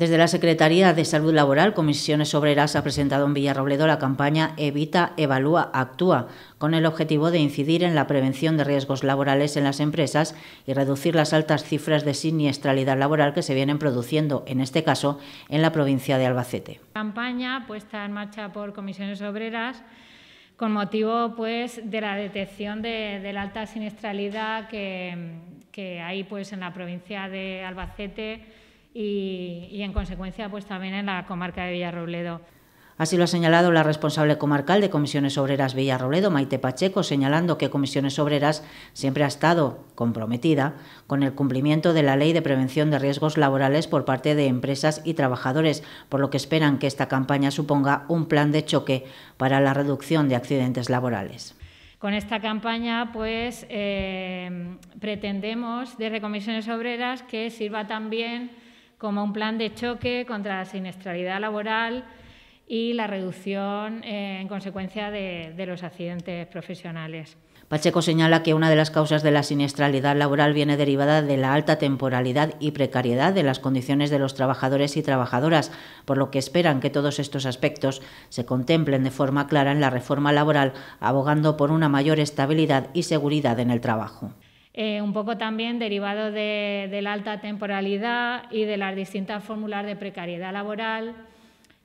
Desde la Secretaría de Salud Laboral, Comisiones Obreras ha presentado en Villarrobledo la campaña Evita, Evalúa, Actúa, con el objetivo de incidir en la prevención de riesgos laborales en las empresas y reducir las altas cifras de siniestralidad laboral que se vienen produciendo, en este caso, en la provincia de Albacete. Campaña puesta en marcha por Comisiones Obreras con motivo pues, de la detección de, la alta siniestralidad que, hay pues, en la provincia de Albacete y, en consecuencia pues también en la comarca de Villarrobledo. Así lo ha señalado la responsable comarcal de Comisiones Obreras Villarrobledo, Maite Pacheco, señalando que Comisiones Obreras siempre ha estado comprometida con el cumplimiento de la Ley de Prevención de Riesgos Laborales por parte de empresas y trabajadores, por lo que esperan que esta campaña suponga un plan de choque para la reducción de accidentes laborales. Con esta campaña, pues, eh, pretendemos desde Comisiones Obreras que sirva también como un plan de choque contra la siniestralidad laboral y la reducción eh, en consecuencia de, de los accidentes profesionales. Pacheco señala que una de las causas de la siniestralidad laboral viene derivada de la alta temporalidad y precariedad de las condiciones de los trabajadores y trabajadoras, por lo que esperan que todos estos aspectos se contemplen de forma clara en la reforma laboral, abogando por una mayor estabilidad y seguridad en el trabajo. Eh, un poco también derivado de, la alta temporalidad y de las distintas fórmulas de precariedad laboral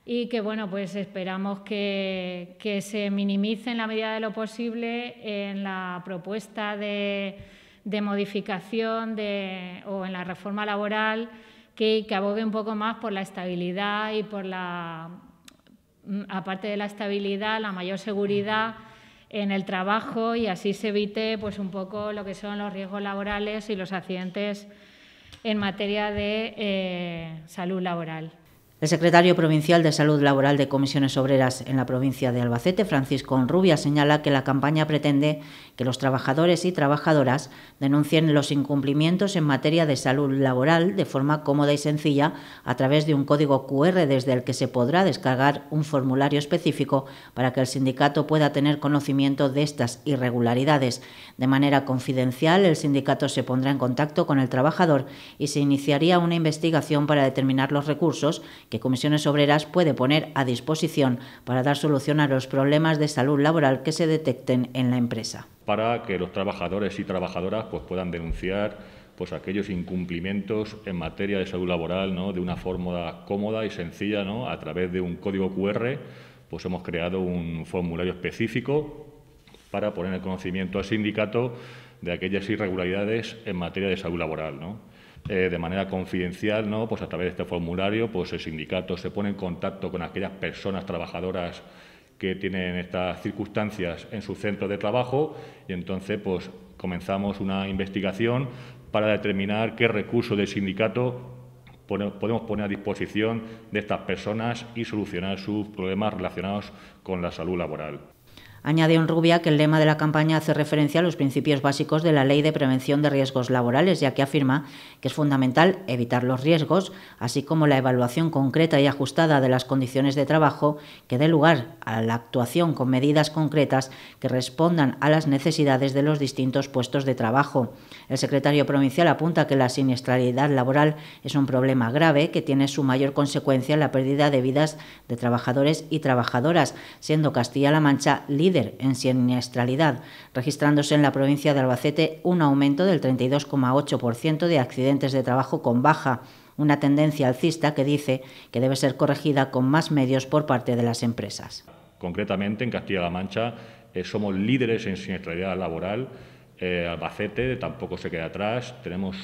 y que bueno, pues esperamos que, se minimice en la medida de lo posible en la propuesta de, modificación o en la reforma laboral que, que abogue un poco más por la estabilidad y por la, mm, aparte de la estabilidad, la mayor seguridad en el trabajo y así se evite pues un poco lo que son los riesgos laborales y los accidentes en materia de eh, salud laboral. El secretario provincial de Salud Laboral de Comisiones Obreras en la provincia de Albacete, Francisco Onrubia, señala que la campaña pretende que los trabajadores y trabajadoras denuncien los incumplimientos en materia de salud laboral de forma cómoda y sencilla a través de un código QR desde el que se podrá descargar un formulario específico para que el sindicato pueda tener conocimiento de estas irregularidades. De manera confidencial, el sindicato se pondrá en contacto con el trabajador y se iniciaría una investigación para determinar los recursos que Comisiones Obreras puede poner a disposición para dar solución a los problemas de salud laboral que se detecten en la empresa. Para que los trabajadores y trabajadoras pues, puedan denunciar pues aquellos incumplimientos en materia de salud laboral, ¿no? De una forma cómoda y sencilla, ¿no? A través de un código QR, pues hemos creado un formulario específico para poner en conocimiento al sindicato de aquellas irregularidades en materia de salud laboral, eh, de manera confidencial, ¿no? pues a través de este formulario, pues el sindicato se pone en contacto con aquellas personas trabajadoras que tienen estas circunstancias en su centro de trabajo y entonces pues comenzamos una investigación para determinar qué recursos del sindicato podemos poner a disposición de estas personas y solucionar sus problemas relacionados con la salud laboral. Añade un rubia que el lema de la campaña hace referencia a los principios básicos de la Ley de Prevención de Riesgos Laborales, ya que afirma que es fundamental evitar los riesgos, así como la evaluación concreta y ajustada de las condiciones de trabajo que dé lugar a la actuación con medidas concretas que respondan a las necesidades de los distintos puestos de trabajo. El secretario provincial apunta que la siniestralidad laboral es un problema grave que tiene su mayor consecuencia en la pérdida de vidas de trabajadores y trabajadoras, siendo Castilla-La Mancha líder en siniestralidad, registrándose en la provincia de Albacete un aumento del 32,8% de accidentes de trabajo con baja, una tendencia alcista que dice que debe ser corregida con más medios por parte de las empresas. Concretamente, en Castilla-La Mancha eh, somos líderes en siniestralidad laboral. Eh, Albacete tampoco se queda atrás. Tenemos,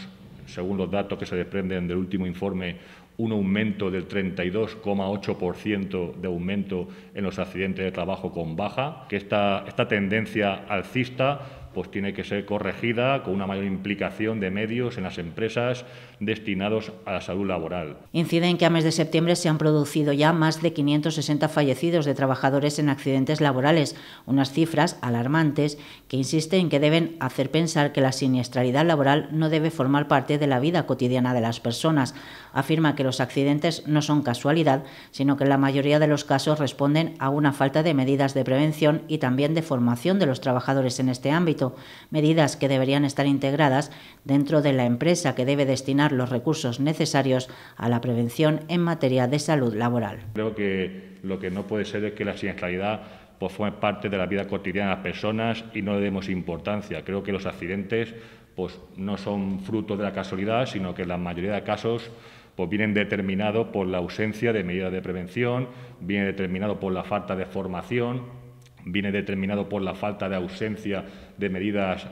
según los datos que se desprenden del último informe, un aumento del 32,8% de aumento en los accidentes de trabajo con baja, que esta, esta tendencia alcista pues tiene que ser corregida con una mayor implicación de medios en las empresas destinados a la salud laboral. Inciden que a mes de septiembre se han producido ya más de 560 fallecidos de trabajadores en accidentes laborales, unas cifras alarmantes que insisten que deben hacer pensar que la siniestralidad laboral no debe formar parte de la vida cotidiana de las personas. Afirma que los accidentes no son casualidad, sino que la mayoría de los casos responden a una falta de medidas de prevención y también de formación de los trabajadores en este ámbito medidas que deberían estar integradas dentro de la empresa que debe destinar los recursos necesarios a la prevención en materia de salud laboral. Creo que lo que no puede ser es que la siniestralidad pues, forme parte de la vida cotidiana de las personas y no le demos importancia. Creo que los accidentes pues, no son fruto de la casualidad, sino que la mayoría de casos pues vienen determinados por la ausencia de medidas de prevención, viene determinado por la falta de formación viene determinado por la falta de ausencia de medidas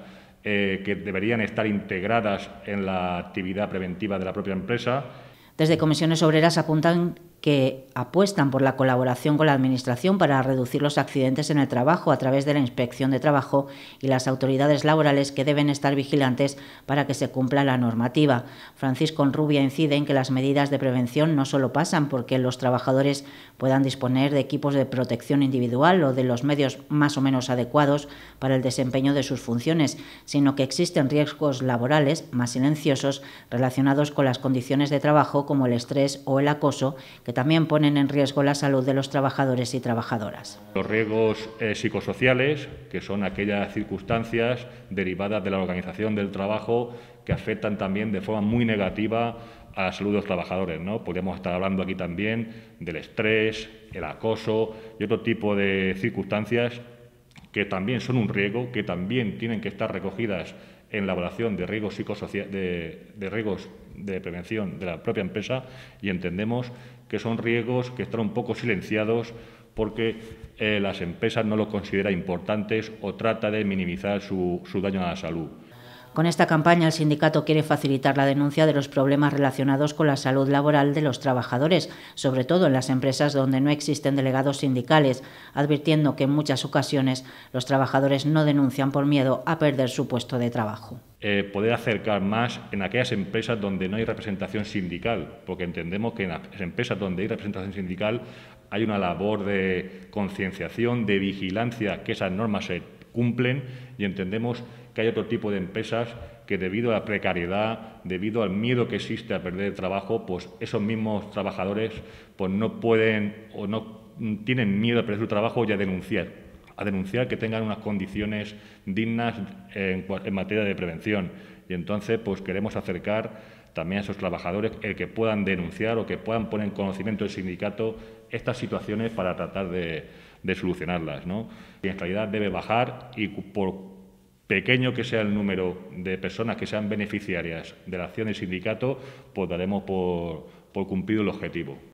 eh, que deberían estar integradas en la actividad preventiva de la propia empresa. Desde comisiones obreras apuntan que apuestan por la colaboración con la Administración para reducir los accidentes en el trabajo a través de la inspección de trabajo y las autoridades laborales que deben estar vigilantes para que se cumpla la normativa. Francisco Rubia incide en que las medidas de prevención no solo pasan porque los trabajadores puedan disponer de equipos de protección individual o de los medios más o menos adecuados para el desempeño de sus funciones, sino que existen riesgos laborales más silenciosos relacionados con las condiciones de trabajo como el estrés o el acoso que también ponen en riesgo la salud de los trabajadores y trabajadoras. Los riesgos eh, psicosociales, que son aquellas circunstancias derivadas de la organización del trabajo que afectan también de forma muy negativa a la salud de los trabajadores. ¿no? Podríamos estar hablando aquí también del estrés, el acoso y otro tipo de circunstancias que también son un riesgo, que también tienen que estar recogidas en la evaluación de riesgos, de, de riesgos de prevención de la propia empresa y entendemos que son riesgos que están un poco silenciados porque eh, las empresas no los consideran importantes o trata de minimizar su daño a la salud. Con esta campaña el sindicato quiere facilitar la denuncia de los problemas relacionados con la salud laboral de los trabajadores, sobre todo en las empresas donde no existen delegados sindicales, advirtiendo que en muchas ocasiones los trabajadores no denuncian por miedo a perder su puesto de trabajo. Eh, poder acercar más en aquellas empresas donde no hay representación sindical, porque entendemos que en las empresas donde hay representación sindical hay una labor de concienciación, de vigilancia, que esas normas se cumplen y entendemos que que hay otro tipo de empresas que debido a la precariedad, debido al miedo que existe a perder el trabajo, pues esos mismos trabajadores pues no pueden o no tienen miedo a perder su trabajo y a denunciar, a denunciar que tengan unas condiciones dignas en, materia de prevención. Y entonces pues queremos acercar también a esos trabajadores el que puedan denunciar o que puedan poner en conocimiento del sindicato estas situaciones para tratar de, de solucionarlas. ¿no? La realidad debe bajar y por pequeño que sea el número de personas que sean beneficiarias de la acción del sindicato, pues daremos por, por cumplido el objetivo.